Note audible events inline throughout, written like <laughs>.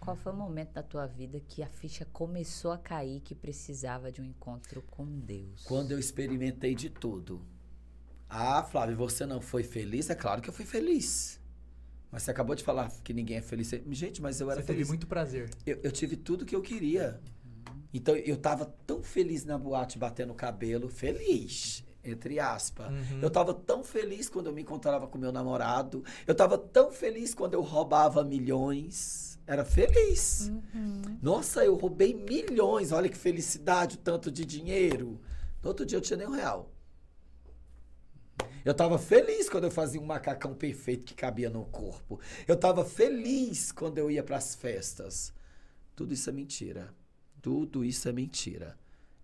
Qual foi o momento da tua vida que a ficha começou a cair que precisava de um encontro com Deus? Quando eu experimentei de tudo. Ah, Flávio, você não foi feliz? É claro que eu fui feliz. Mas você acabou de falar que ninguém é feliz. Gente, mas eu era você feliz. Teve muito prazer. Eu, eu, tive tudo que eu queria. Uhum. Então eu tava tão feliz na boate batendo o cabelo, feliz entre aspas. Uhum. Eu estava tão feliz quando eu me encontrava com meu namorado. Eu estava tão feliz quando eu roubava milhões. Era feliz. Uhum. Nossa, eu roubei milhões. Olha que felicidade, o tanto de dinheiro. No outro dia eu tinha nem um real. Eu estava feliz quando eu fazia um macacão perfeito que cabia no corpo. Eu estava feliz quando eu ia para as festas. Tudo isso é mentira. Tudo isso é mentira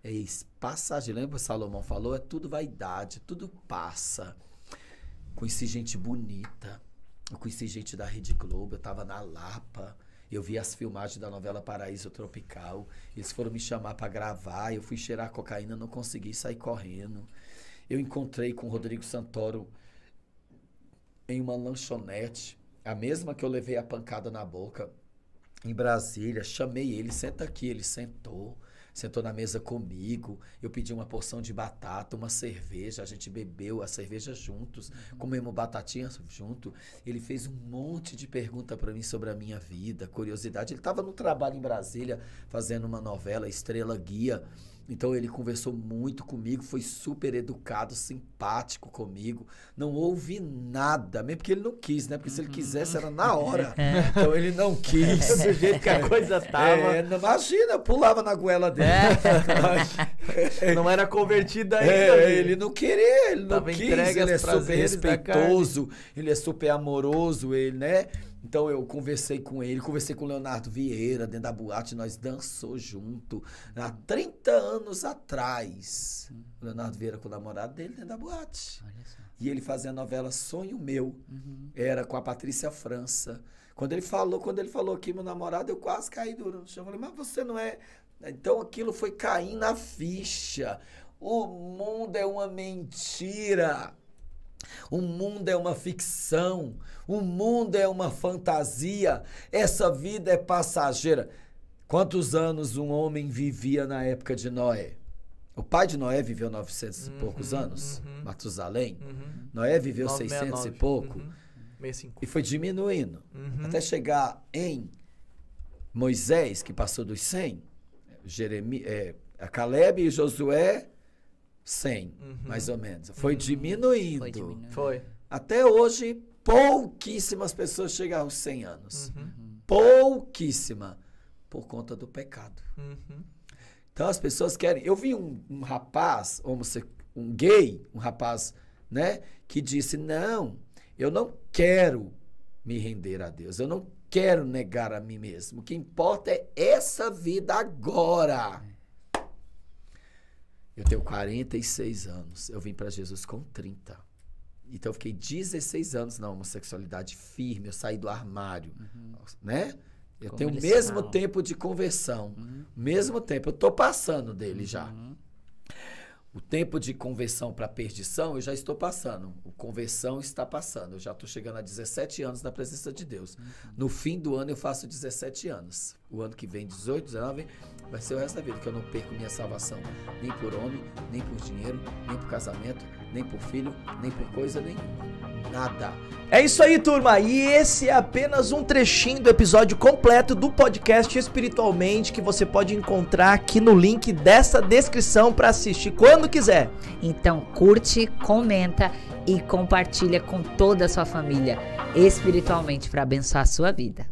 é isso, Lembra o Salomão falou? É tudo vaidade, tudo passa. Conheci gente bonita. Eu conheci gente da Rede Globo, eu tava na Lapa. Eu vi as filmagens da novela Paraíso Tropical. Eles foram me chamar para gravar. Eu fui cheirar cocaína, não consegui sair correndo. Eu encontrei com o Rodrigo Santoro em uma lanchonete, a mesma que eu levei a pancada na boca em Brasília. Chamei ele, senta aqui, ele sentou sentou na mesa comigo, eu pedi uma porção de batata, uma cerveja, a gente bebeu a cerveja juntos, comemos batatinha junto. Ele fez um monte de pergunta para mim sobre a minha vida, curiosidade. Ele estava no trabalho em Brasília, fazendo uma novela, Estrela Guia. Então ele conversou muito comigo, foi super educado, simpático comigo. Não houve nada, mesmo porque ele não quis, né? Porque se ele uhum. quisesse era na hora. <laughs> É. Então ele não quis. <laughs> Do jeito que a coisa tava. É, imagina, eu pulava na goela dele. É. <laughs> não era convertido ainda. É, ele não queria, ele não quis. Ele é super respeitoso, ele é super amoroso, ele, né? Então eu conversei com ele, conversei com o Leonardo Vieira dentro da boate, nós dançou junto há 30 anos atrás. O uhum. Leonardo Vieira com o namorado dele dentro da boate. E ele fazia a novela Sonho Meu, uhum. era com a Patrícia França. Quando ele falou, quando ele falou que meu namorado, eu quase caí do chão. Eu falei, mas você não é. Então aquilo foi cair na ficha. O mundo é uma mentira. O mundo é uma ficção, o mundo é uma fantasia, essa vida é passageira. Quantos anos um homem vivia na época de Noé? O pai de Noé viveu 900 uhum, e poucos uhum, anos, uhum, uhum. Matusalém. Uhum. Noé viveu 600 e pouco. Uhum. E foi diminuindo. Uhum. Até chegar em Moisés, que passou dos 100, Jeremi, é, Caleb e Josué, 100, uhum. mais ou menos. Foi uhum. diminuindo. Foi diminuindo. Até hoje, pouquíssimas pessoas chegam aos 100 anos. Uhum. uhum. Pouquíssima. Por conta do pecado. Uhum. Então as pessoas querem. Eu vi um, um rapaz, um gay, um rapaz, né? Que disse: Não, eu não quero me render a Deus. Eu não quero negar a mim mesmo. O que importa é essa vida agora. É. Eu tenho 46 anos. Eu vim para Jesus com 30. Então eu fiquei 16 anos na homossexualidade firme, eu saí do armário, uhum. né? Eu Como tenho o mesmo falam. tempo de conversão, uhum. mesmo tempo, eu estou passando dele uhum. já. O tempo de conversão para perdição, eu já estou passando. O conversão está passando. Eu já estou chegando a 17 anos na presença de Deus. Uhum. No fim do ano eu faço 17 anos. O ano que vem, 18, 19, vai ser o resto da vida que eu não perco minha salvação. Nem por homem, nem por dinheiro, nem por casamento, nem por filho, nem por coisa nenhuma. Nada. É isso aí, turma. E esse é apenas um trechinho do episódio completo do podcast Espiritualmente que você pode encontrar aqui no link dessa descrição para assistir quando quiser. Então, curte, comenta e compartilha com toda a sua família espiritualmente para abençoar a sua vida.